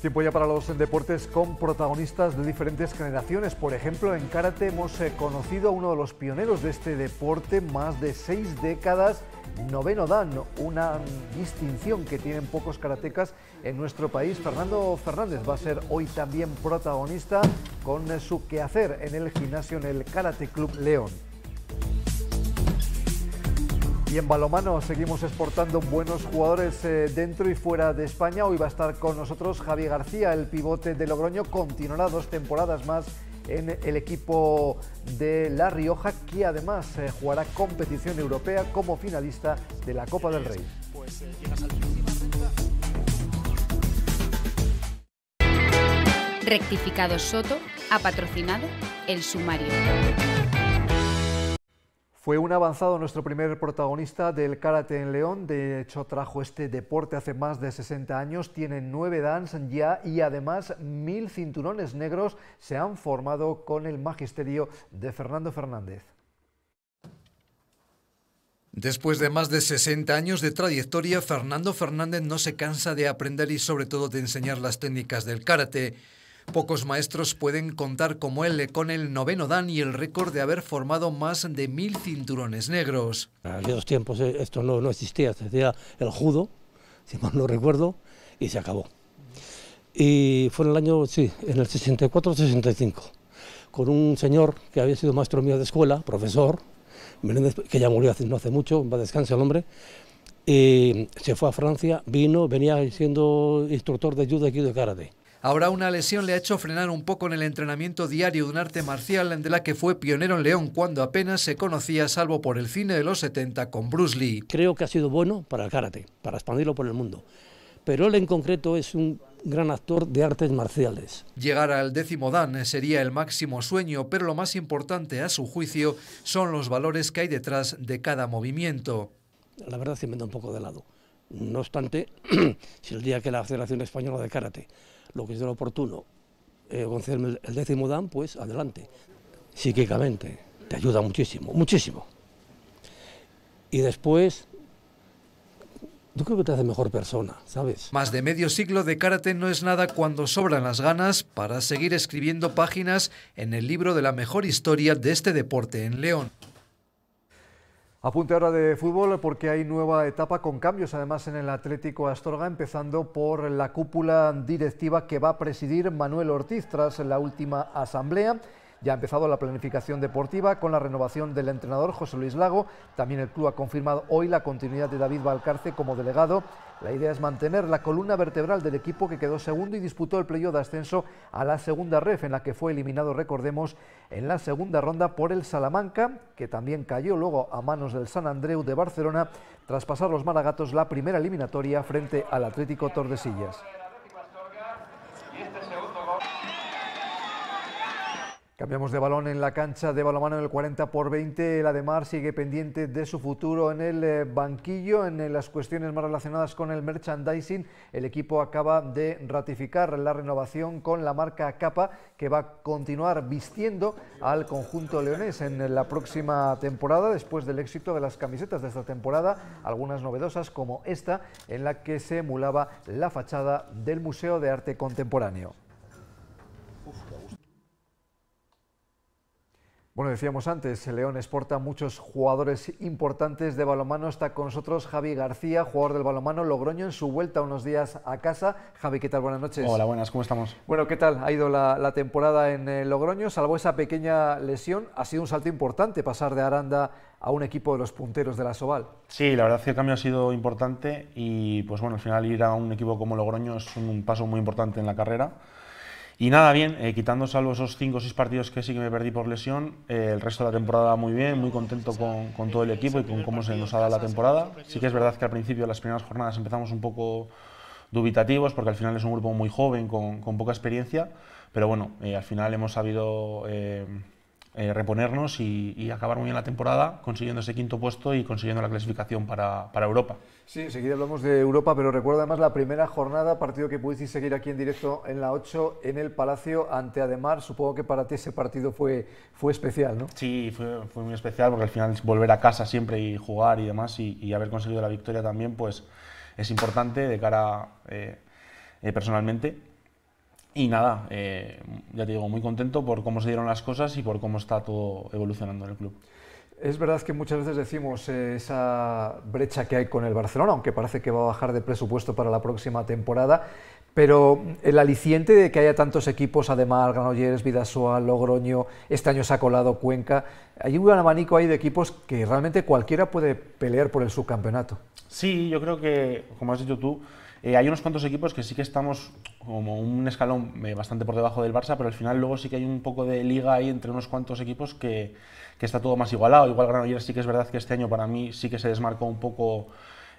Tiempo ya para los deportes con protagonistas de diferentes generaciones. Por ejemplo, en karate hemos eh, conocido a uno de los pioneros de este deporte más de seis décadas, noveno dan, una distinción que tienen pocos karatecas en nuestro país. Fernando Fernández va a ser hoy también protagonista con eh, su quehacer en el gimnasio en el Karate Club León. Y en balomano seguimos exportando buenos jugadores eh, dentro y fuera de España. Hoy va a estar con nosotros Javi García, el pivote de Logroño. Continuará dos temporadas más en el equipo de La Rioja, que además eh, jugará competición europea como finalista de la Copa del Rey. Pues, eh, Rectificado Soto ha patrocinado el sumario. Fue un avanzado nuestro primer protagonista del karate en León, de hecho trajo este deporte hace más de 60 años, tiene nueve danzas ya y además mil cinturones negros se han formado con el magisterio de Fernando Fernández. Después de más de 60 años de trayectoria, Fernando Fernández no se cansa de aprender y sobre todo de enseñar las técnicas del karate. Pocos maestros pueden contar como él con el noveno Dan y el récord de haber formado más de mil cinturones negros. En aquellos tiempos eh, esto no, no existía, se decía el judo, si mal no recuerdo, y se acabó. Y fue en el año, sí, en el 64-65, con un señor que había sido maestro mío de escuela, profesor, que ya murió hace, no hace mucho, va a descansar el hombre, y se fue a Francia, vino, venía siendo instructor de judo aquí de karate Ahora una lesión le ha hecho frenar un poco en el entrenamiento diario de un arte marcial de la que fue pionero en León cuando apenas se conocía salvo por el cine de los 70 con Bruce Lee. Creo que ha sido bueno para el karate, para expandirlo por el mundo. Pero él en concreto es un gran actor de artes marciales. Llegar al décimo dan sería el máximo sueño, pero lo más importante a su juicio son los valores que hay detrás de cada movimiento. La verdad se me da un poco de lado. No obstante, si el día que la Federación Española de Karate lo que lo oportuno eh, concederme el décimo dan, pues adelante. Psíquicamente, te ayuda muchísimo, muchísimo. Y después, yo creo que te hace mejor persona, ¿sabes? Más de medio siglo de karate no es nada cuando sobran las ganas para seguir escribiendo páginas en el libro de la mejor historia de este deporte en León. Apunte ahora de fútbol porque hay nueva etapa con cambios además en el Atlético Astorga, empezando por la cúpula directiva que va a presidir Manuel Ortiz tras la última asamblea ya ha empezado la planificación deportiva con la renovación del entrenador José Luis Lago. También el club ha confirmado hoy la continuidad de David Valcarce como delegado. La idea es mantener la columna vertebral del equipo que quedó segundo y disputó el play-off de ascenso a la segunda ref, en la que fue eliminado, recordemos, en la segunda ronda por el Salamanca, que también cayó luego a manos del San Andreu de Barcelona tras pasar los Maragatos la primera eliminatoria frente al Atlético Tordesillas. Cambiamos de balón en la cancha de balonmano en el 40 por 20. El Ademar sigue pendiente de su futuro en el eh, banquillo. En eh, las cuestiones más relacionadas con el merchandising, el equipo acaba de ratificar la renovación con la marca Capa, que va a continuar vistiendo al conjunto leonés en eh, la próxima temporada, después del éxito de las camisetas de esta temporada, algunas novedosas como esta, en la que se emulaba la fachada del Museo de Arte Contemporáneo. Bueno, decíamos antes, el León exporta muchos jugadores importantes de balomano. Está con nosotros Javi García, jugador del balomano Logroño, en su vuelta unos días a casa. Javi, ¿qué tal? Buenas noches. Hola, buenas, ¿cómo estamos? Bueno, ¿qué tal ha ido la, temporada en eh, Logroño? Salvo esa pequeña lesión, ha sido un salto importante pasar de Aranda a un equipo de los punteros de la Soval. Sí, la verdad es que el cambio ha sido importante y, pues bueno, al final ir a un equipo como Logroño es un paso muy importante en la carrera y nada, bien, eh, quitando salvo esos 5 o 6 partidos que sí que me perdí por lesión, eh, el resto de la temporada muy bien, muy contento con, con, todo el equipo y con cómo se nos ha dado la temporada. Sí que es verdad que al principio, las primeras jornadas, empezamos un poco dubitativos porque al final es un grupo muy joven, con, poca experiencia, pero bueno, eh, al final hemos sabido eh, reponernos y, acabar muy bien la temporada, consiguiendo ese quinto puesto y consiguiendo la clasificación para, Europa. Sí, enseguida hablamos de Europa, pero recuerdo además la primera jornada, partido que pudiste seguir aquí en directo en la 8, en el Palacio, ante Ademar. Supongo que para ti ese partido fue, fue especial, ¿no? Sí, fue, muy especial, porque al final volver a casa siempre y jugar y demás, y, haber conseguido la victoria también, pues es importante de cara eh, eh, personalmente y nada, eh, ya te digo, muy contento por cómo se dieron las cosas y por cómo está todo evolucionando en el club. Es verdad que muchas veces decimos eh, esa brecha que hay con el Barcelona, aunque parece que va a bajar de presupuesto para la próxima temporada, pero el aliciente de que haya tantos equipos, además, Granollers, Vidasoa, Logroño, este año se ha colado Cuenca, hay un gran abanico ahí de equipos que realmente cualquiera puede pelear por el subcampeonato. Sí, yo creo que, como has dicho tú, eh, hay unos cuantos equipos que sí que estamos como un escalón eh, bastante por debajo del Barça, pero al final luego sí que hay un poco de liga ahí entre unos cuantos equipos que, que está todo más igualado. Igual Granollers sí que es verdad que este año para mí sí que se desmarcó un poco,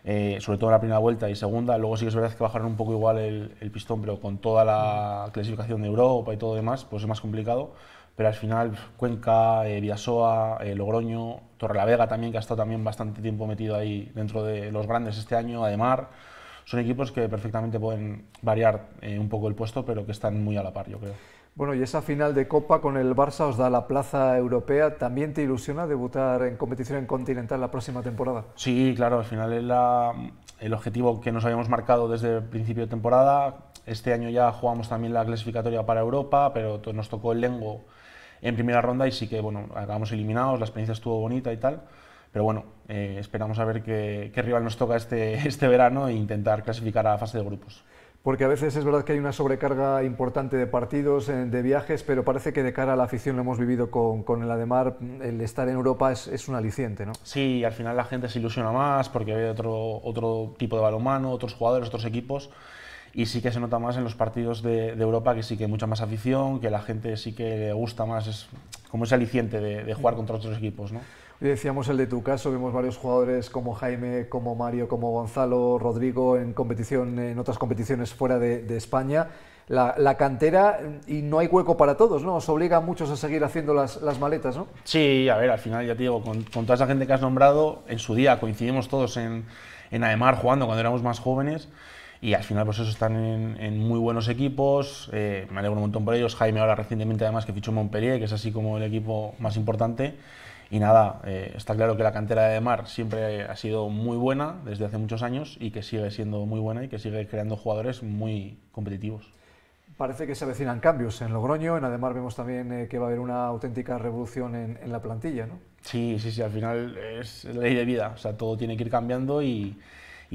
eh, sobre todo en la primera vuelta y segunda. Luego sí que es verdad que bajaron un poco igual el, el pistón, pero con toda la clasificación de Europa y todo demás, pues es más complicado pero al final Cuenca, Villasoa, Logroño, Torre Logroño, Torrelavega también, que ha estado también bastante tiempo metido ahí dentro de los grandes este año, Ademar, son equipos que perfectamente pueden variar eh, un poco el puesto, pero que están muy a la par, yo creo. Bueno, y esa final de Copa con el Barça os da la plaza europea. ¿También te ilusiona debutar en competición continental la próxima temporada? Sí, claro, al final es la, el objetivo que nos habíamos marcado desde el principio de temporada. Este año ya jugamos también la clasificatoria para Europa, pero nos tocó el Lengo en primera ronda y sí que, bueno, acabamos eliminados, la experiencia estuvo bonita y tal pero bueno, eh, esperamos a ver qué, rival nos toca este, este verano e intentar clasificar a la fase de grupos. Porque a veces es verdad que hay una sobrecarga importante de partidos, eh, de viajes, pero parece que de cara a la afición lo hemos vivido con, con el Ademar, el estar en Europa es, un aliciente, ¿no? Sí, al final la gente se ilusiona más porque ve otro, otro tipo de balonmano, otros jugadores, otros equipos y sí que se nota más en los partidos de, Europa que sí que hay mucha más afición, que la gente sí que le gusta más, es como es aliciente de, de jugar contra otros equipos. ¿no? decíamos el de tu caso, vemos varios jugadores como Jaime, como Mario, como Gonzalo, Rodrigo en competición, en otras competiciones fuera de, España. La, cantera y no hay hueco para todos, ¿no? Os obliga a muchos a seguir haciendo las, las maletas, ¿no? Sí, a ver, al final ya te digo, con, toda esa gente que has nombrado, en su día coincidimos todos en, en Ademar jugando cuando éramos más jóvenes y al final pues eso están en, muy buenos equipos, eh, me alegro un montón por ellos, Jaime ahora recientemente además que fichó Montpellier, que es así como el equipo más importante y nada, eh, está claro que la cantera de Mar siempre ha sido muy buena desde hace muchos años y que sigue siendo muy buena y que sigue creando jugadores muy competitivos. Parece que se avecinan cambios en Logroño, en Ademar vemos también eh, que va a haber una auténtica revolución en, la plantilla, ¿no? Sí, sí, sí, al final es ley de vida, o sea, todo tiene que ir cambiando y,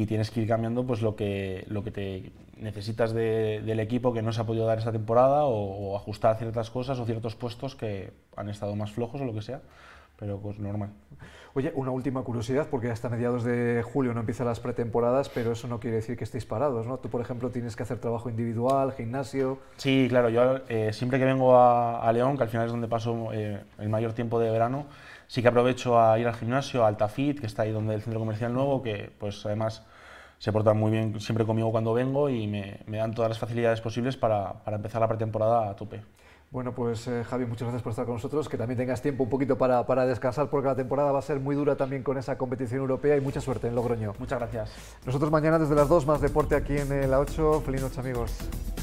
tienes que ir cambiando pues lo que, lo que te necesitas del equipo que no se ha podido dar esta temporada o ajustar ciertas cosas o ciertos puestos que han estado más flojos o lo que sea pero pues normal. Oye, una última curiosidad, porque hasta mediados de julio no empiezan las pretemporadas, pero eso no quiere decir que estéis parados, ¿no? Tú, por ejemplo, tienes que hacer trabajo individual, gimnasio... Sí, claro, yo eh, siempre que vengo a, León, que al final es donde paso eh, el mayor tiempo de verano, sí que aprovecho a ir al gimnasio, al Tafit, que está ahí donde el centro comercial nuevo, que pues además se portan muy bien siempre conmigo cuando vengo y me, dan todas las facilidades posibles para, para empezar la pretemporada a tope. Bueno, pues eh, Javi, muchas gracias por estar con nosotros, que también tengas tiempo un poquito para, descansar, porque la temporada va a ser muy dura también con esa competición europea y mucha suerte en Logroño. Muchas gracias. Nosotros mañana desde las 2 más deporte aquí en eh, la 8. Feliz noche amigos.